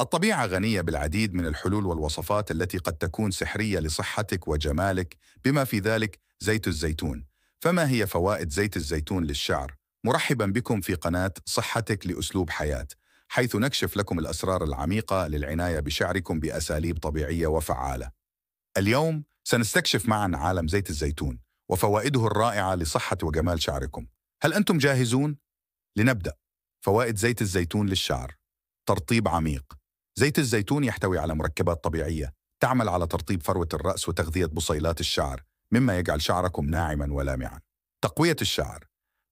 الطبيعة غنية بالعديد من الحلول والوصفات التي قد تكون سحرية لصحتك وجمالك بما في ذلك زيت الزيتون فما هي فوائد زيت الزيتون للشعر؟ مرحبا بكم في قناة صحتك لأسلوب حياة حيث نكشف لكم الأسرار العميقة للعناية بشعركم بأساليب طبيعية وفعالة اليوم سنستكشف معا عالم زيت الزيتون وفوائده الرائعة لصحة وجمال شعركم هل أنتم جاهزون؟ لنبدأ فوائد زيت الزيتون للشعر ترطيب عميق زيت الزيتون يحتوي على مركبات طبيعية تعمل على ترطيب فروة الرأس وتغذية بصيلات الشعر مما يجعل شعركم ناعما ولامعا تقوية الشعر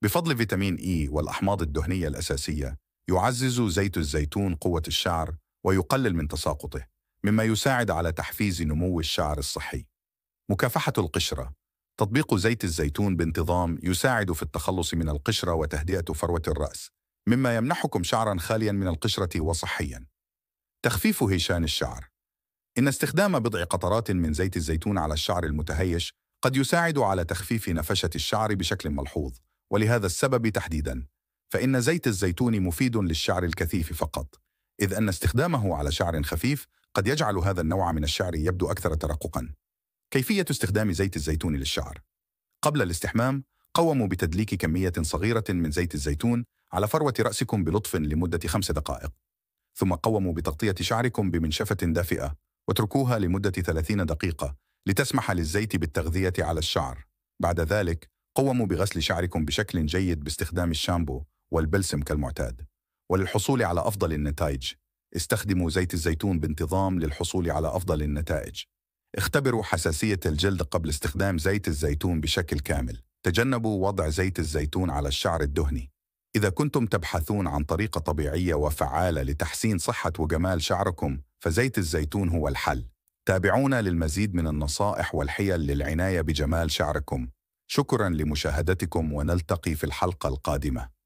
بفضل فيتامين إي e والأحماض الدهنية الأساسية يعزز زيت الزيتون قوة الشعر ويقلل من تساقطه مما يساعد على تحفيز نمو الشعر الصحي مكافحة القشرة تطبيق زيت الزيتون بانتظام يساعد في التخلص من القشرة وتهدئة فروة الرأس مما يمنحكم شعرا خاليا من القشرة وصحيا تخفيف هشان الشعر إن استخدام بضع قطرات من زيت الزيتون على الشعر المتهيش قد يساعد على تخفيف نفشة الشعر بشكل ملحوظ ولهذا السبب تحديداً فإن زيت الزيتون مفيد للشعر الكثيف فقط إذ أن استخدامه على شعر خفيف قد يجعل هذا النوع من الشعر يبدو أكثر ترققاً كيفية استخدام زيت الزيتون للشعر قبل الاستحمام قوموا بتدليك كمية صغيرة من زيت الزيتون على فروة رأسكم بلطف لمدة خمس دقائق ثم قوموا بتغطية شعركم بمنشفة دافئة واتركوها لمدة 30 دقيقة لتسمح للزيت بالتغذية على الشعر بعد ذلك قوموا بغسل شعركم بشكل جيد باستخدام الشامبو والبلسم كالمعتاد وللحصول على أفضل النتائج استخدموا زيت الزيتون بانتظام للحصول على أفضل النتائج اختبروا حساسية الجلد قبل استخدام زيت الزيتون بشكل كامل تجنبوا وضع زيت الزيتون على الشعر الدهني إذا كنتم تبحثون عن طريقة طبيعية وفعالة لتحسين صحة وجمال شعركم، فزيت الزيتون هو الحل. تابعونا للمزيد من النصائح والحيل للعناية بجمال شعركم. شكراً لمشاهدتكم ونلتقي في الحلقة القادمة.